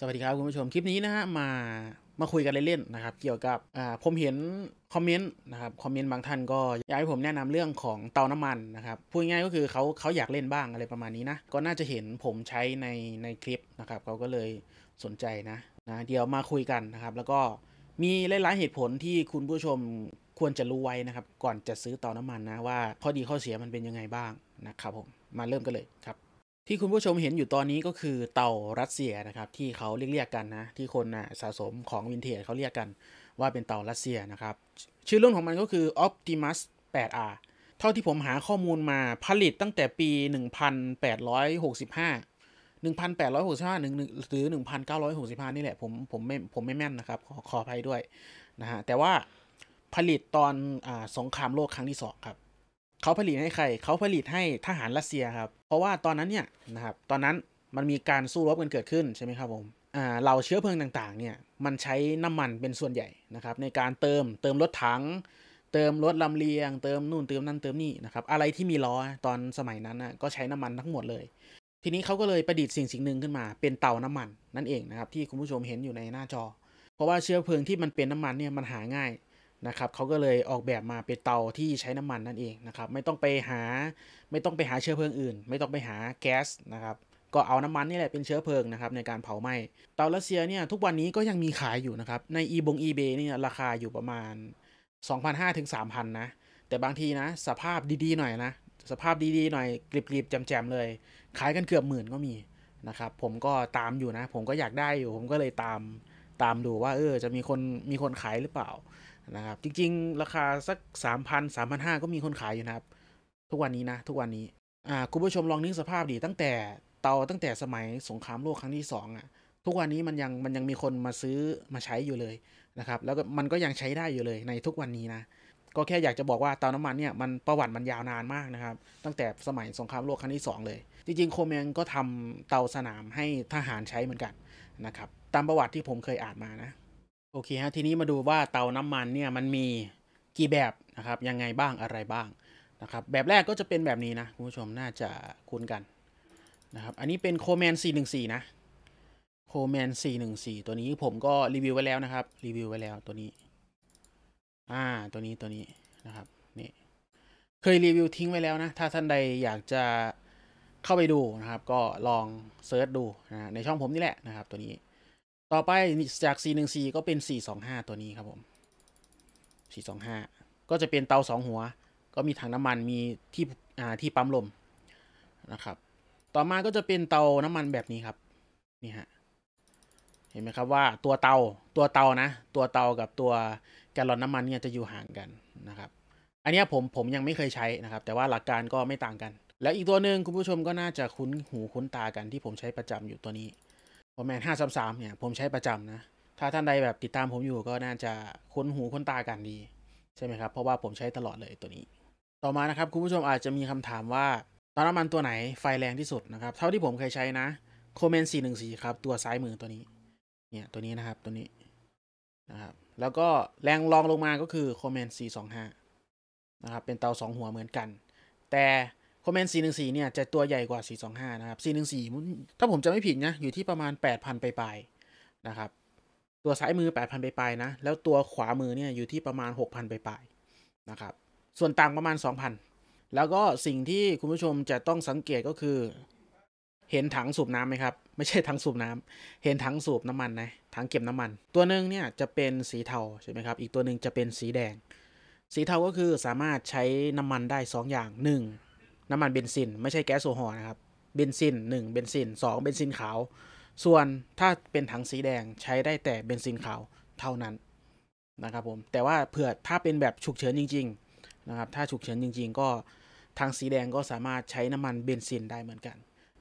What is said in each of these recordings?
สวัสดีครับคุณผู้ชมคลิปนี้นะฮะมามาคุยกันเล่นๆนะครับ เกี่ยวกับอ่าผมเห็นคอมเมนต์นะครับคอมเมนต์บางท่านก็อยากให้ผมแนะนำเรื่องของเตาน้ำมันนะครับพูดง่ายก็คือเขาเขาอยากเล่นบ้างอะไรประมาณนี้นะก็น่าจะเห็นผมใช้ในในคลิปนะครับเขาก็เลยสนใจนะนะ เดี๋ยวมาคุยกันนะครับ แล้วก็มีหลายๆเหตุผลที่คุณผู้ชมควรจะรู้ไว้นะครับก่อนจะซื้อเตาน้ำมันนะว่า ข้อดีข้อเสียมันเป็นยังไงบ้างนะครับผมมาเริ่มกันเลยครับที่คุณผู้ชมเห็นอยู่ตอนนี้ก็คือเตารัสเซียนะครับ ที่เขาเรียกกันนะ ที่คนนะสะสมของวินเทจเขาเรียกกันว่าเป็นเตารัสเซียนะครับ ชื่อรุ่นของมันก็คือ Optimus 8R เท่าที่ผมหาข้อมูลมาผลิตตั้งแต่ปี 1865 1865หนึ่งหรือ 1965 นี่แหละ ผมผมไม่ผมไม่แม่นนะครับขอขอภัยด้วยนะฮะแต่ว่าผลิตตอนอสงครามโลกครั้งที่สองครับเขาผลิตให้ใครเขาผลิตให้ทหารรัสเซียครับเพราะว่าตอนนั้นเนี่ยนะครับตอนนั้นมันมีการสู้รบกันเกิดขึ้นใช่ไหมครับผมอ่าเหล่าเชื้อเพลิงต่างๆเนี่ยมันใช้น้ำมันเป็นส่วนใหญ่นะครับในการเติมเติมรถถังเติมรถลำเลียง เติมนู่นเติมนั่นเติมนี่นะครับอะไรที่มีล้อตอนสมัยนั้นนะก็ใช้น้ำมันทั้งหมดเลย ทีนี้เขาก็เลยประดิษฐ์สิ่งสิ่งหนึ่งขึ้นมาเป็นเตาน้ำมันนั่นเองนะครับที่คุณผู้ชมเห็นอยู่ในหน้าจอ เพราะว่าเชื้อเพลิงที่มันเป็นน้ำมันเนี่ยมันหาง่ายนะครับเขาก็เลยออกแบบมาเป็นเตาที่ใช้น้ำมันนั่นเองนะครับ ไม่ต้องไปหา ไม่ต้องไปหาเชื้อเพลิงอื่น ไม่ต้องไปหาแก๊สนะครับ ก็เอาน้ำมันนี่แหละเป็นเชื้อเพลิงนะครับในการเผาไหม้ เตารัสเซียเนี่ยทุกวันนี้ก็ยังมีขายอยู่นะครับ ในอีบงอีเบเนี่ยราคาอยู่ประมาณ 2,500ถึง3,000 นะ แต่บางทีนะ สภาพดีๆหน่อยนะ สภาพดีๆหน่อยกรีบๆแจมๆเลย ขายกันเกือบหมื่นก็มีนะครับ ผมก็ตามอยู่นะ ผมก็อยากได้อยู่ ผมก็เลยตามตามดูว่าเออจะมีคนมีคนขายหรือเปล่านะครับจริงๆ ราคาสักสสามพันามพันห้าก็มีคนขายอยู่นะครับ ทุกวันนี้นะทุกวันนี้อ่าคุณผู้ชมลองนึกสภาพดี ตั้งแต่เตาตั้งแต่สมัยสงครามโลกครั้งที่สองอ่ะทุกวันนี้มันยังมันยังมีคนมาซื้อมาใช้อยู่เลยนะครับแล้วก็มันก็ยังใช้ได้อยู่เลย ในทุกวันนี้นะก็แค่อยากจะบอกว่าเตาน้ำมันเนี่ยมันประวัติมันยาวนานมากนะครับ ตั้งแต่สมัยสงครามโลกครั้งที่2เลยจริงๆ โคเมงก็ทำเตาสนามให้ทหารใช้เหมือนกันนะครับตามประวัติที่ผมเคยอ่านมานะโอเค ฮะทีนี้มาดูว่าเตาน้ำมันเนี่ยมันมีกี่แบบนะครับยังไงบ้างอะไรบ้างนะครับแบบแรกก็จะเป็นแบบนี้นะคุณผู้ชมน่าจะคุ้นกันนะครับอันนี้เป็นโคแมน 414 นะโคแมน 414 ตัวนี้ผมก็รีวิวไว้แล้วนะครับ รีวิวไว้แล้วตัวนี้อ่าตัวนี้ตัวนี้นะครับนี่เคยรีวิวทิ้งไว้แล้วนะ ถ้าท่านใดอยากจะเข้าไปดูนะครับก็ลองเซิร์ชดูนะในช่องผมนี่แหละนะครับตัวนี้ต่อไปจาก4 1 4ก็เป็น 425 ตัวนี้ครับผม 425 ก็จะเป็นเตา2หัว ก็มีถังน้ำมัน มีที่อ่าที่ปั๊มลมนะครับ ต่อมาก็จะเป็นเตาน้ำมันแบบนี้ครับ นี่ฮะ เห็นไหมครับว่าตัวเตา ตัวเตานะ ตัวเตากับตัวแกลลอนน้ำมันเนี่ยจะอยู่ห่างกันนะครับ อันนี้ผมผมยังไม่เคยใช้นะครับ แต่ว่าหลักการก็ไม่ต่างกัน แล้วอีกตัวหนึ่งคุณผู้ชมก็น่าจะคุ้นหูคุ้นตากันที่ผมใช้ประจำอยู่ตัวนี้ฟอร์แมนห้าสามสามเนี่ย ผมใช้ประจำนะ ถ้าท่านใดแบบติดตามผมอยู่ก็น่าจะคุ้นหูคุ้นตากันดี ใช่ไหมครับ เพราะว่าผมใช้ตลอดเลยตัวนี้ ต่อมานะครับ คุณผู้ชมอาจจะมีคำถามว่าตอนน้ำมันตัวไหนไฟแรงที่สุดนะครับ เท่าที่ผมเคยใช้นะโคเมนสี่หนึ่งสี่ครับตัวซ้ายมือตัวนี้ เนี่ยตัวนี้นะครับตัวนี้นะครับ แล้วก็แรงรองลงมาก็คือโคเมนสี่สองห้านะครับเป็นเตาสองหัวเหมือนกัน แต่คอมเมนต์414เนี่ยจะตัวใหญ่กว่า425นะครับ414ถ้าผมจะไม่ผิดนะอยู่ที่ประมาณ 8,000ไปลายนะครับ ตัวซ้ายมือ 8,000ไปลายนะแล้วตัวขวามือเนี่ยอยู่ที่ประมาณ6,000ไปลายนะครับ ส่วนต่างประมาณ 2,000 แล้วก็สิ่งที่คุณผู้ชมจะต้องสังเกตก็คือเห็นถังสูบน้ำไหมครับไม่ใช่ถังสูบน้ำ เห็นถังสูบน้ำมันนะถังเก็บน้ำมัน ตัวหนึ่งเนี่ยจะเป็นสีเทาใช่ไหมครับอีกตัวหนึ่งจะเป็นสีแดง สีเทาก็คือสามารถใช้น้ำมันได้ 2 อย่าง1น้ำมันเบนซินไม่ใช่แก๊สโซฮอลนะครับ เบนซิน 1เบนซิน2เบนซินขาว ส่วนถ้าเป็นถังสีแดงใช้ได้แต่เบนซินขาวเท่านั้น นะครับผม แต่ว่าเผื่อถ้าเป็นแบบฉุกเฉินจริงๆนะครับ ถ้าฉุกเฉินจริง ๆ ก็ถังสีแดงก็สามารถใช้น้ำมันเบนซินได้เหมือนกัน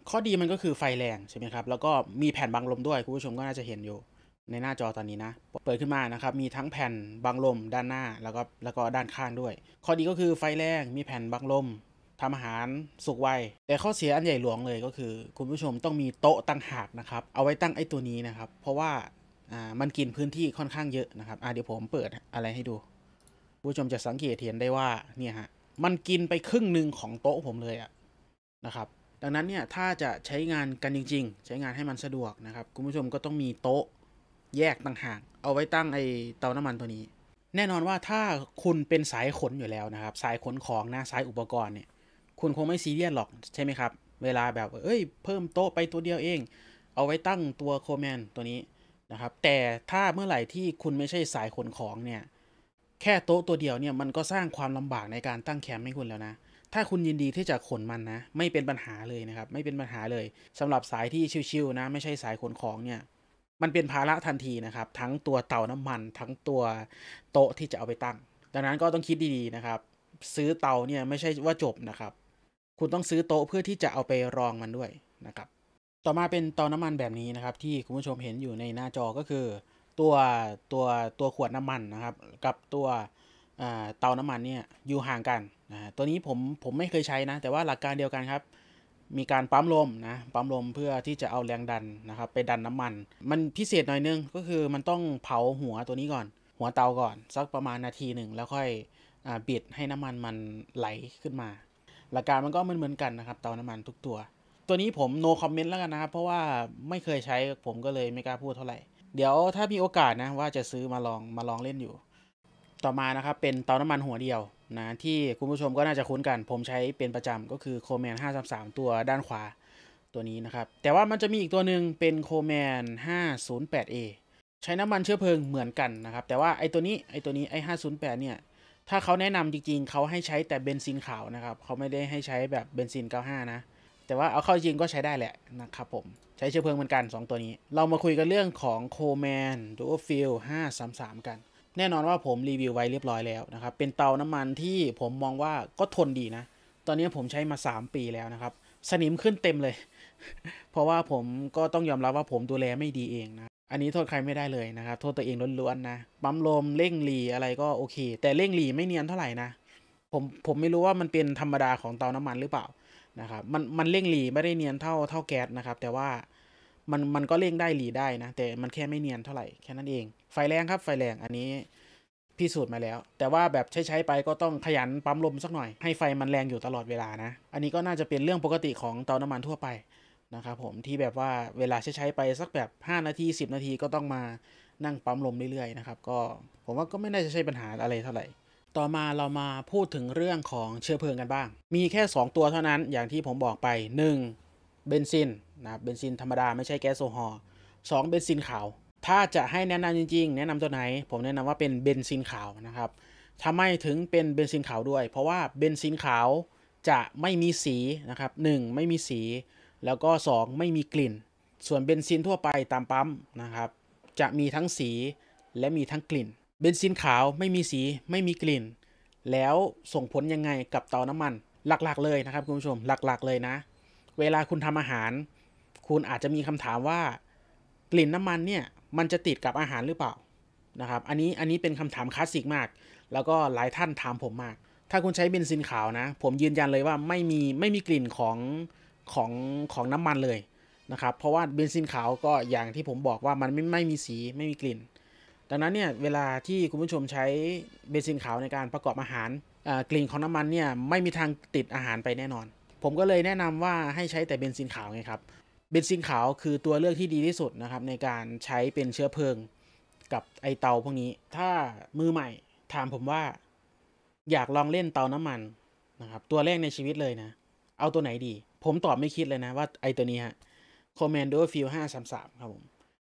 ข้อดีมันก็คือไฟแรง ใช่ไหมครับ แล้วก็มีแผ่นบังลมด้วยคุณผู้ชมก็น่าจะเห็นอยู่ในหน้าจอตอนนี้นะ เปิดขึ้นมานะครับ มีทั้งแผ่นบังลมด้านหน้าแล้วก็แล้วก็ด้านข้างด้วย ข้อดีก็คือไฟแรง มีแผ่นบังลมทำอาหารสุกไว แต่ข้อเสียอันใหญ่หลวงเลยก็คือ คุณผู้ชมต้องมีโต๊ะตั้งหากนะครับ เอาไว้ตั้งไอ้ตัวนี้นะครับ เพราะว่ามันกินพื้นที่ค่อนข้างเยอะนะครับเดี๋ยวผมเปิดอะไรให้ดู ผู้ชมจะสังเกตเห็นได้ว่าเนี่ยฮะ มันกินไปครึ่งหนึ่งของโต๊ะผมเลยอะนะครับ ดังนั้นเนี่ยถ้าจะใช้งานกันจริงๆ ใช้งานให้มันสะดวกนะครับ คุณผู้ชมก็ต้องมีโต๊ะแยกต่างหากเอาไว้ตั้งไอ้เตาน้ำมันตัวนี้ แน่นอนว่าถ้าคุณเป็นสายขนอยู่แล้วนะครับ สายขนของนะ สายอุปกรณ์เนี่ยคุณคงไม่ซีเรียสหรอก ใช่ไหมครับเวลาแบบเอ้ย เพิ่มโต๊ะไปตัวเดียวเอง เอาไว้ตั้งตัวโคแมนตัวนี้นะครับ แต่ถ้าเมื่อไหร่ที่คุณไม่ใช่สายขนของเนี่ยแค่โต๊ะตัวเดียวเนี่ยมันก็สร้างความลำบากในการตั้งแคมป์ให้คุณแล้วนะ ถ้าคุณยินดีที่จะขนมันนะ ไม่เป็นปัญหาเลยนะครับไม่เป็นปัญหาเลยสำหรับสายที่ชิวๆนะ ไม่ใช่สายขนของเนี่ย มันเป็นภาระทันทีนะครับ ทั้งตัวเตาน้ำมันทั้งตัวโต๊ะที่จะเอาไปตั้งดังนั้นก็ต้องคิดดีๆนะครับ ซื้อเตาเนี่ยไม่ใช่ว่าจบนะครับคุณต้องซื้อโต๊ะเพื่อที่จะเอาไปรองมันด้วยนะครับ ต่อมาเป็นเตาน้ำมันแบบนี้นะครับ ที่คุณผู้ชมเห็นอยู่ในหน้าจอก็คือ ตัวตัวตัวขวดน้ำมันนะครับ กับตัวเตาน้ำมันเนี่ยอยู่ห่างกันนะตัวนี้ผมผมไม่เคยใช้นะ แต่ว่าหลักการเดียวกันครับ มีการปั๊มลมนะปั๊มลมเพื่อที่จะเอาแรงดันนะครับไปดันน้ำมัน มันพิเศษหน่อยนึงก็คือมันต้องเผาหัวตัวนี้ก่อน หัวเตาก่อนสักประมาณนาทีหนึ่งแล้วค่อยบิดให้น้ำมันมันไหลขึ้นมาหลักการมันก็เหมือนๆกันนะครับเตาน้ำมันทุกตัว ตัวนี้ผม no comment แล้วกันนะครับ เพราะว่าไม่เคยใช้ผมก็เลยไม่กล้าพูดเท่าไหร่ เดี๋ยวถ้ามีโอกาสนะว่าจะซื้อมาลองมาลองเล่นอยู่ ต่อมานะครับเป็นเตาน้ำมันหัวเดียวนะที่คุณผู้ชมก็น่าจะคุ้นกัน ผมใช้เป็นประจำก็คือโคแมน533 ตัวด้านขวาตัวนี้นะครับแต่ว่ามันจะมีอีกตัวหนึ่งเป็นโคแมน 508A ใช้น้ำมันเชื้อเพลิงเหมือนกันนะครับแต่ว่าไอตัวนี้ไอตัวนี้ไอ508เนี่ยถ้าเขาแนะนำจริงๆ เขาให้ใช้แต่เบนซินขาวนะครับ เขาไม่ได้ให้ใช้แบบเบนซิน 95 นะ แต่ว่าเอาเข้าจริงก็ใช้ได้แหละนะครับผม ใช้เชื้อเพลิงเหมือนกัน 2 ตัวนี้ เรามาคุยกันเรื่องของ c o m a n d u a l f u e l 533 กัน แน่นอนว่าผมรีวิวไว้เรียบร้อยแล้วนะครับ เป็นเตาน้ำมันที่ผมมองว่าก็ทนดีนะ ตอนนี้ผมใช้มา 3 ปีแล้วนะครับ สนิมขึ้นเต็มเลย เพราะว่าผมก็ต้องยอมรับว่าผมดูแลไม่ดีเองนะอันนี้โทษใครไม่ได้เลยนะครับ โทษตัวเองล้วนๆนะปั๊มลมเร่งหลีอะไรก็โอเค แต่เร่งหลีไม่เนียนเท่าไหร่นะผมผมไม่รู้ว่ามันเป็นธรรมดาของเตาน้ำมันหรือเปล่านะครับมันมันเร่งหลีไม่ได้เนียนเท่าเท่าแก๊สนะครับแต่ว่ามันมันก็เร่งได้หลีได้นะ แต่มันแค่ไม่เนียนเท่าไหร่แค่นั้นเอง ไฟแรงครับไฟแรงอันนี้พิสูจน์มาแล้ว แต่ว่าแบบใช้ๆไปก็ต้องขยันปั๊มลมสักหน่อย ให้ไฟมันแรงอยู่ตลอดเวลานะ อันนี้ก็น่าจะเป็นเรื่องปกติของเตาน้ำมันทั่วไปนะครับผมที่แบบว่าเวลาใช้ไปสักแบบ 5 นาที 10 นาทีก็ต้องมานั่งปั๊มลมเรื่อยๆนะครับก็ผมว่าก็ไม่ได้จะใช่ปัญหาอะไรเท่าไหร่ต่อมาเรามาพูดถึงเรื่องของเชื้อเพลิงกันบ้าง มีแค่ 2 ตัวเท่านั้นอย่างที่ผมบอกไป 1. เบนซินนะเบนซินธรรมดาไม่ใช่แก๊สโซฮอล์สเบนซินขาว ถ้าจะให้แนะนำจริงๆ แนะนำตัวไหน ผมแนะนำว่าเป็นเบนซินขาวนะครับทำไมถึงเป็นเบนซินขาวด้วย เพราะว่าเบนซินขาวจะไม่มีสีนะครับ 1. ไม่มีสีแล้วก็ 2 ไม่มีกลิ่น ส่วนเบนซินทั่วไปตามปั๊มนะครับ จะมีทั้งสีและมีทั้งกลิ่น เบนซินขาวไม่มีสีไม่มีกลิ่น แล้วส่งผลยังไงกับเตาน้ำมัน หลักๆ เลยนะครับคุณผู้ชมหลักๆ เลยนะ เวลาคุณทำอาหาร คุณอาจจะมีคำถามว่ากลิ่นน้ำมันเนี่ยมันจะติดกับอาหารหรือเปล่านะครับอันนี้อันนี้เป็นคำถามคลาสสิกมาก แล้วก็หลายท่านถามผมมาก ถ้าคุณใช้เบนซินขาวนะ ผมยืนยันเลยว่าไม่มีไม่มีกลิ่นของของของน้ำมันเลยนะครับเพราะว่าเบนซินขาวก็อย่างที่ผมบอกว่ามันไม่ไม่มีสีไม่มีกลิ่น ดังนั้นเนี่ยเวลาที่คุณผู้ชมใช้เบนซินขาวในการประกอบอาหารกลิ่นของน้ำมันเนี่ยไม่มีทางติดอาหารไปแน่นอน ผมก็เลยแนะนำว่าให้ใช้แต่เบนซินขาวไงครับเบนซินขาวคือตัวเลือกที่ดีที่สุดนะครับ ในการใช้เป็นเชื้อเพลิงกับไอเตาพวกนี้ ถ้ามือใหม่ถามผมว่าอยากลองเล่นเตาน้ำมันนะครับตัวแรกในชีวิตเลยนะเอาตัวไหนดีผมตอบไม่คิดเลยนะว่าไอตัวนี้ฮะ Commando Field 533 ครับผม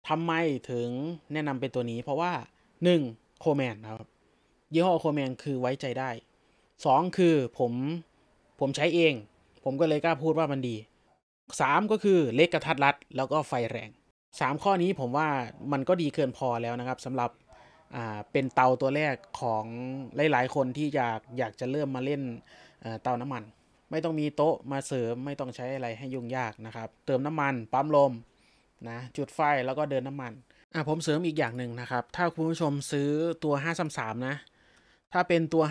ทำไมถึงแนะนำเป็นตัวนี้เพราะว่า 1. โคแมนครับยี่ห้อโคแมนคือไว้ใจได้ 2. คือผมผมใช้เอง ผมก็เลยกล้าพูดว่ามันดี 3. ก็คือเล็กกระทัดรัดแล้วก็ไฟแรง 3 ข้อนี้ผมว่ามันก็ดีเกินพอแล้วนะครับสำหรับเป็นเตาตัวแรกของหลายๆคนที่อยากอยากจะเริ่มมาเล่นเตาน้ำมันไม่ต้องมีโต๊ะมาเสริมไม่ต้องใช้อะไรให้ยุ่งยากนะครับ เติมน้ำมันปั๊มลมนะจุดไฟแล้วก็เดินน้ำมันอ่ะผมเสริมอีกอย่างหนึ่งนะครับ ถ้าคุณผู้ชมซื้อตัว 533 นะ ถ้าเป็นตัว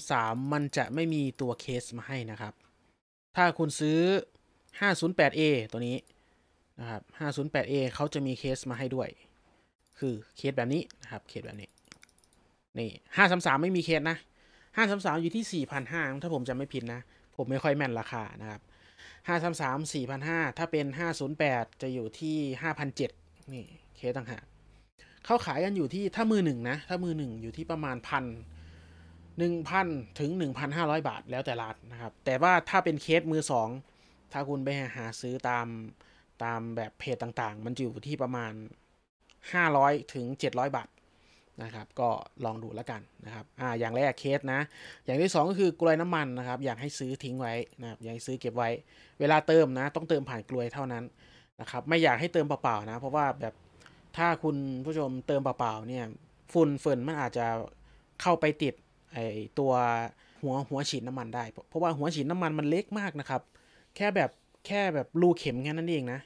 533 มันจะไม่มีตัวเคสมาให้นะครับ ถ้าคุณซื้อ 508A ตัวนี้นะครับ 508A เขาจะมีเคสมาให้ด้วย คือเคสแบบนี้ นะครับเคสแบบนี้นี่ 533 ไม่มีเคสนะ 533 อยู่ที่ 4,500 ถ้าผมจะไม่ผิดนะผมไม่ค่อยแม่นราคานะครับห้า4า0สามสี่พันห้า ถ้าเป็นห้าศูนย์แปดจะอยู่ที่ห้าพันเจ็ดนี่เคสต่างหาก เขาขายกันอยู่ที่ถ้ามือหนึ่งนะ ถ้ามือหนึ่งอยู่ที่ประมาณพันหนึ่งพันถึงหนึ่งพันห้าร้อยบาทแล้วแต่ร้านนะครับ แต่ว่าถ้าเป็นเคสมือสองถ้าคุณไปหาซื้อตามตามแบบเพจต่างๆ มันอยู่ที่ประมาณห้าร้อยถึงเจ็ดร้อยบาทนะครับก็ลองดูแล้วกันนะครับอ่าอย่างแรกเคสนะ อย่างที่2ก็คือกลวยน้ำมันนะครับ อยากให้ซื้อทิ้งไว้นะครับอยากให้ซื้อเก็บไว้ เวลาเติมนะ ต้องเติมผ่านกลวยเท่านั้นนะครับไม่อยากให้เติมเปล่าๆนะ เพราะว่าแบบถ้าคุณผู้ชมเติมเปล่าๆเนี่ยฝุ่นฝุนมันอาจจะเข้าไปติดไอตัวหัวหัวฉีดน้ำมันได้ เพราะว่าหัวฉีดน้ำมันมันเล็กมากนะครับแค่แบบแค่แบบรูเข็มแค่นั้นเองนะ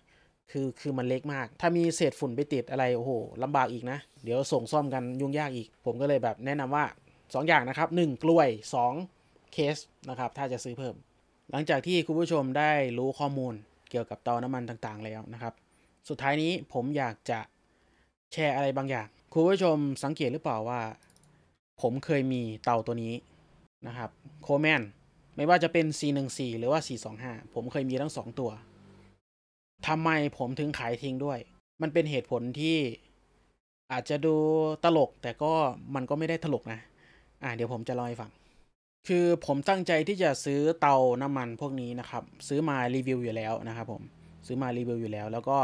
คือคือมันเล็กมาก ถ้ามีเศษฝุ่นไปติดอะไร โอ้โหลำบากอีกนะ เดี๋ยวส่งซ่อมกันยุ่งยากอีก ผมก็เลยแบบแนะนำว่า2ออย่างนะครับ 1 กล้วย 2 เคสนะครับ ถ้าจะซื้อเพิ่ม หลังจากที่คุณผู้ชมได้รู้ข้อมูลเกี่ยวกับเตาน้ำมันต่างๆ แล้วนะครับ สุดท้ายนี้ผมอยากจะแชร์อะไรบางอย่าง คุณผู้ชมสังเกตหรือเปล่าว่าผมเคยมีเตาตัวนี้นะครับโคแมนไม่ว่าจะเป็น C14 หรือว่า 425 ผมเคยมีทั้ง2ตัวทำไมผมถึงขายทิ้งด้วย มันเป็นเหตุผลที่อาจจะดูตลกแต่ก็มันก็ไม่ได้ตลกนะ อ่าเดี๋ยวผมจะเล่าให้ฟัง คือผมตั้งใจที่จะซื้อเตาน้ำมันพวกนี้นะครับ ซื้อมารีวิวอยู่แล้วนะครับผม ซื้อมารีวิวอยู่แล้ว แล้วก็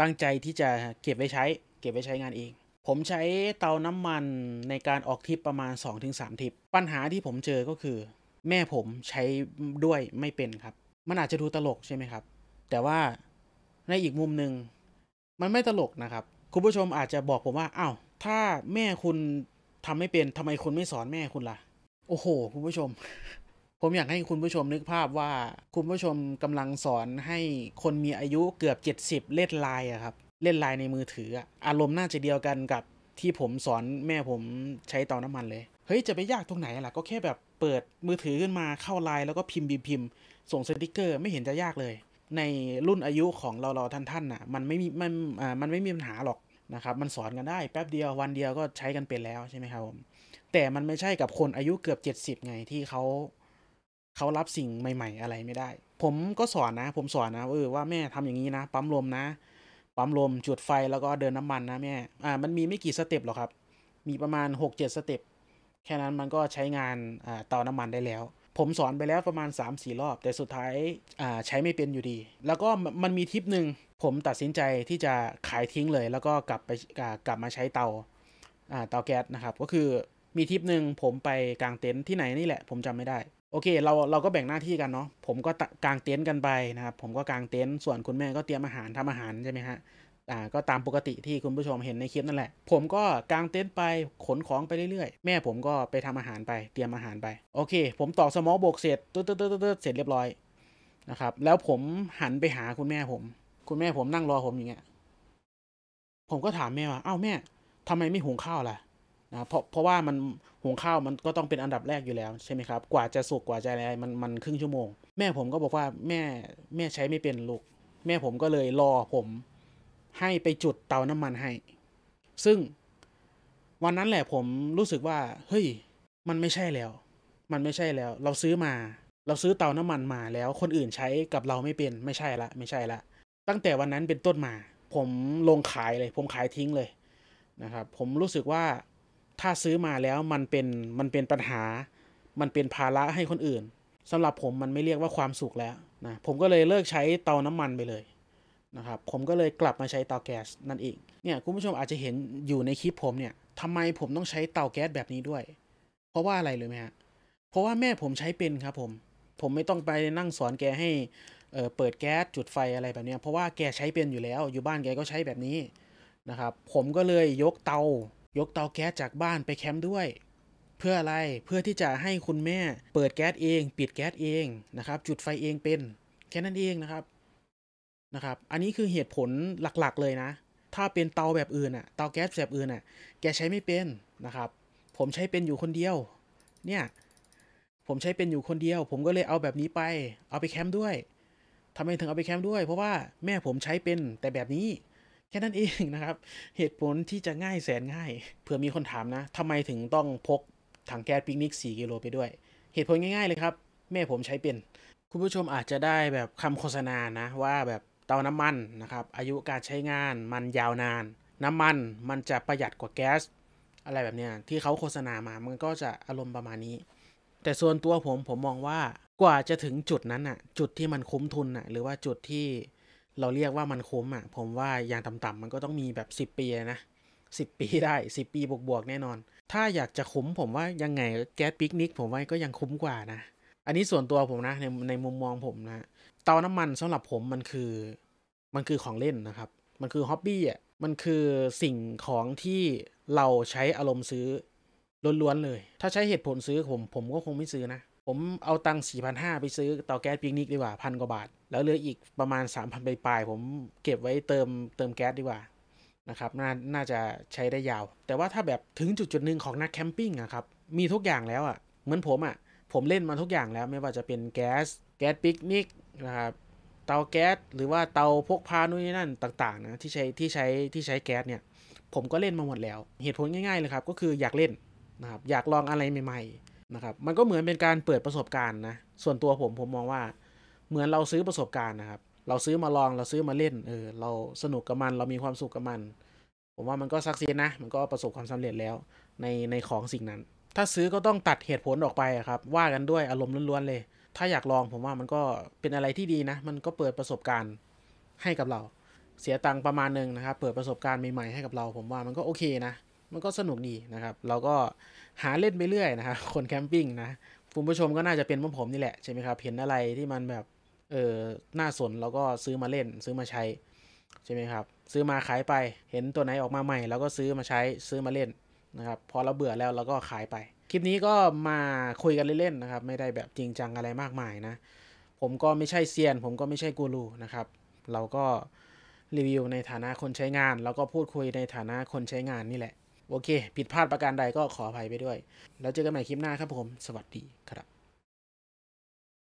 ตั้งใจที่จะเก็บไว้ใช้ เก็บไว้ใช้งานเองผมใช้เตาน้ำมันในการออกทิปประมาณ2-3ทิปปัญหาที่ผมเจอก็คือ แม่ผมใช้ด้วยไม่เป็นครับ มันอาจจะดูตลกใช่ไหมครับ แต่ว่าในอีกมุมหนึ่งมันไม่ตลกนะครับ คุณผู้ชมอาจจะบอกผมว่าอา้าวถ้าแม่คุณทำไม่เป็นทำไมคุณไม่สอนแม่คุณละ่ะ โอ้โห คุณผู้ชม ผมอยากให้คุณผู้ชมนึกภาพว่า คุณผู้ชมกำลังสอนให้คนมีอายุเกือบ70เล่นไลน์ครับ เล่นไลน์ในมือถืออารมณ์น่าจะเดียวกันกับที่ผมสอนแม่ผมใช้เตาน้ำมันเลยเฮ้ยจะไปยากตรงไหนล่ะก็แค่แบบเปิดมือถือขึ้นมาเข้าไลน์แล้วก็พิมพ์พิมพ์ส่งสติกเกอร์ ไม่เห็นจะยากเลยในรุ่นอายุของเรา ๆ ท่านๆน่ะ มันไม่มีมันอ่ามันไม่มีปัญหาหรอกนะครับมันสอนกันได้ แป๊บเดียววันเดียวก็ใช้กันเป็นแล้วใช่ไหมครับผมแต่มันไม่ใช่กับคนอายุเกือบ 70 ไงที่เขาเขารับสิ่งใหม่ๆ อะไรไม่ได้ ผมก็สอนนะ ผมสอนนะเออว่าแม่ทำอย่างนี้นะ ปั๊มลมนะ ปั๊มลมจุดไฟแล้วก็เดินน้ามันนะ แม่อ่ามันมีไม่กี่สเต็ปหรอกครับ มีประมาณ6-7 สเต็ปแค่นั้นมันก็ใช้งานอ่าเตาน้ำมันได้แล้วผมสอนไปแล้วประมาณ 3-4 รอบ แต่สุดท้ายใช้ไม่เป็นอยู่ดี แล้วก็มันมีทิปหนึ่งผมตัดสินใจที่จะขายทิ้งเลย แล้วก็กลับไปกลับมาใช้เตาเตาแก๊สนะครับก็คือมีทิปหนึ่งผมไปกางเต็นท์ที่ไหนนี่แหละผมจำไม่ได้โอเคเราเราก็แบ่งหน้าที่กันเนาะผมก็กางเต็นท์กันไปนะครับผมก็กางเต็นท์ส่วนคุณแม่ก็เตรียมอาหารทำอาหารใช่ไหมฮะอ่าก็ตามปกติที่คุณผู้ชมเห็นในคลิปนั่นแหละ ผมก็กางเต็นท์ไปขนของไปเรื่อยๆ แม่ผมก็ไปทำอาหารไป เตรียมอาหารไป โอเค ผมตอกสมอบกเสร็จตืดตึ๊ดตึดเสร็จเรียบร้อยนะครับ แล้วผมหันไปหาคุณแม่ผม คุณแม่ผมนั่งรอผมอย่างเงี้ย ผมก็ถามแม่ว่า เอ้าแม่ ทำไมไม่หุงข้าวล่ะนะ เพราะเพราะว่ามันหุงข้าวมันก็ต้องเป็นอันดับแรกอยู่แล้วใช่ไหมครับ กว่าจะสุกกว่าจะอะไรมันมันครึ่งชั่วโมง แม่ผมก็บอกว่าแม่แม่ใช้ไม่เป็นลูก แม่ผมก็เลยรอผมให้ไปจุดเตาน้ำมันให้ ซึ่งวันนั้นแหละผมรู้สึกว่าเฮ้ยมันไม่ใช่แล้ว มันไม่ใช่แล้ว เราซื้อมา เราซื้อเตาน้ำมันมาแล้ว คนอื่นใช้กับเราไม่เป็น ไม่ใช่ละ ไม่ใช่ละ ตั้งแต่วันนั้นเป็นต้นมา ผมลงขายเลย ผมขายทิ้งเลยนะครับ ผมรู้สึกว่าถ้าซื้อมาแล้วมันเป็นมันเป็นปัญหา มันเป็นภาระให้คนอื่นสำหรับผมมันไม่เรียกว่าความสุขแล้วนะ ผมก็เลยเลิกใช้เตาน้ำมันไปเลยนะครับผมก็เลยกลับมาใช้เตาแก๊สนั่นเอง เนี่ยคุณผู้ชมอาจจะเห็นอยู่ในคลิปผมเนี่ยทำไมผมต้องใช้เตาแก๊สแบบนี้ด้วย เพราะว่าอะไรเลยไหมฮะเพราะว่าแม่ผมใช้เป็นครับผม ผมไม่ต้องไปนั่งสอนแกให้เเปิดแก๊สจุดไฟอะไรแบบนี้ เพราะว่าแกใช้เป็นอยู่แล้ว อยู่บ้านแกก็ใช้แบบนี้นะครับ ผมก็เลยยกเตายกเตาแก๊สจากบ้านไปแคมป์ด้วย เพื่ออะไรเพื่อที่จะให้คุณแม่เปิดแก๊สเอง ปิดแก๊สเองนะครับจุดไฟเองเป็น แค่นั้นเองนะครับนะครับ อันนี้คือเหตุผลหลักๆเลยนะ ถ้าเป็นเตาแบบอื่นอะเตาแก๊สแบบอื่นอะแกใช้ไม่เป็นนะครับ ผมใช้เป็นอยู่คนเดียว เนี่ย ผมใช้เป็นอยู่คนเดียว ผมก็เลยเอาแบบนี้ไป เอาไปแคมป์ด้วยทำไมถึงเอาไปแคมป์ด้วย เพราะว่าแม่ผมใช้เป็นแต่แบบนี้ แค่นั้นเองนะครับ เหตุผลที่จะง่ายแสนง่าย เผื่อมีคนถามนะทำไมถึงต้องพกถังแก๊สปิกนิก4กิโลไปด้วย เหตุผลง่าย ๆเลยครับ แม่ผมใช้เป็น คุณผู้ชมอาจจะได้แบบคำโฆษณานะว่าแบบเตาน้ำมันนะครับ อายุการใช้งานมันยาวนาน น้ำมันมันจะประหยัดกว่าแก๊สอะไรแบบเนี้ยที่เขาโฆษณามามันก็จะอารมณ์ประมาณนี้ แต่ส่วนตัวผมผมมองว่ากว่าจะถึงจุดนั้นอะจุดที่มันคุ้มทุนอะหรือว่าจุดที่เราเรียกว่ามันคุ้มอะผมว่าอย่างต่ำๆมันก็ต้องมีแบบ 10ปีนะ10 ปีได้ 10 ปีบวกๆแน่นอนถ้าอยากจะคุ้มผมว่ายังไงแก๊สปิกนิกผมว่าก็ยังคุ้มกว่านะ อันนี้ส่วนตัวผมนะในในมุมมองผมนะเตาน้ำมันสำหรับผมมันคือ มันคือของเล่นนะครับ มันคือฮ็อบบี้อ่ะ มันคือสิ่งของที่เราใช้อารมณ์ซื้อล้วนๆเลย ถ้าใช้เหตุผลซื้อผมผมก็คงไม่ซื้อนะ ผมเอาตังค์สี่พันห้าไปซื้อเตาแก๊สปิกนิกดีกว่าพันกว่าบาท แล้วเหลืออีกประมาณสามพันปลายผมเก็บไว้เติมเติมแก๊สดีกว่านะครับนน่าจะใช้ได้ยาว แต่ว่าถ้าแบบถึงจุดจุดหนึ่งของนักแคมปิ้งอะครับ มีทุกอย่างแล้วอะเหมือนผมอะผมเล่นมาทุกอย่างแล้วไม่ว่าจะเป็นแก๊ส แก๊สปิกนิกนะครับเตาแก๊สหรือว่าเตาพกพานู่นนี่นั่นต่างๆนะที่ใช้ที่ใช้ที่ใช้แก๊สเนี่ยผมก็เล่นมาหมดแล้ว เหตุผลง่ายๆเลยครับก็คืออยากเล่นนะครับอยากลองอะไรใหม่ๆนะครับมันก็เหมือนเป็นการเปิดประสบการณ์นะส่วนตัวผมผมมองว่าเหมือนเราซื้อประสบการณ์นะครับเราซื้อมาลองเราซื้อมาเล่นเออเราสนุกกับมันเรามีความสุขกับมัน ผมว่ามันก็ซักเซียนะ มันก็ประสบความสำเร็จแล้วในในของสิ่งนั้น ถ้าซื้อก็ต้องตัดเหตุผลออกไปครับว่ากันด้วยอารมณ์ล้วนๆเลยถ้าอยากลองผมว่ามันก็เป็นอะไรที่ดีนะ มันก็เปิดประสบการณ์ให้กับเราเสียตังประมาณหนึ่งนะครับ เปิดประสบการณ์ใหม่ๆให้กับเรา ผมว่ามันก็โอเคนะ มันก็สนุกดีนะครับ เราก็หาเล่นไปเรื่อยนะครับ คนแคมปิ้งนะคุณผู้ชมก็น่าจะเป็นพวกผมนี่แหละใช่ไหมครับเห็นอะไรที่มันแบบเออน่าสนเราก็ซื้อมาเล่นซื้อมาใช้ใช่ไหมครับซื้อมาขายไปเห็นตัวไหนออกมาใหม่เราก็ซื้อมาใช้ซื้อมาเล่นนะครับพอเราเบื่อแล้วเราก็ขายไปลิปนี้ก็มาคุยกันเล่นๆนะครับไม่ได้แบบจริงจังอะไรมากมายนะ ผมก็ไม่ใช่เซียน ผมก็ไม่ใช่กูรูนะครับเราก็รีวิวในฐานะคนใช้งาน แล้วก็พูดคุยในฐานะคนใช้งานนี่แหละโอเคผิดพลาดประการใดก็ขออภัยไปด้วย แล้วเจอกันใหม่คลิปหน้าครับผม สวัสดีครับ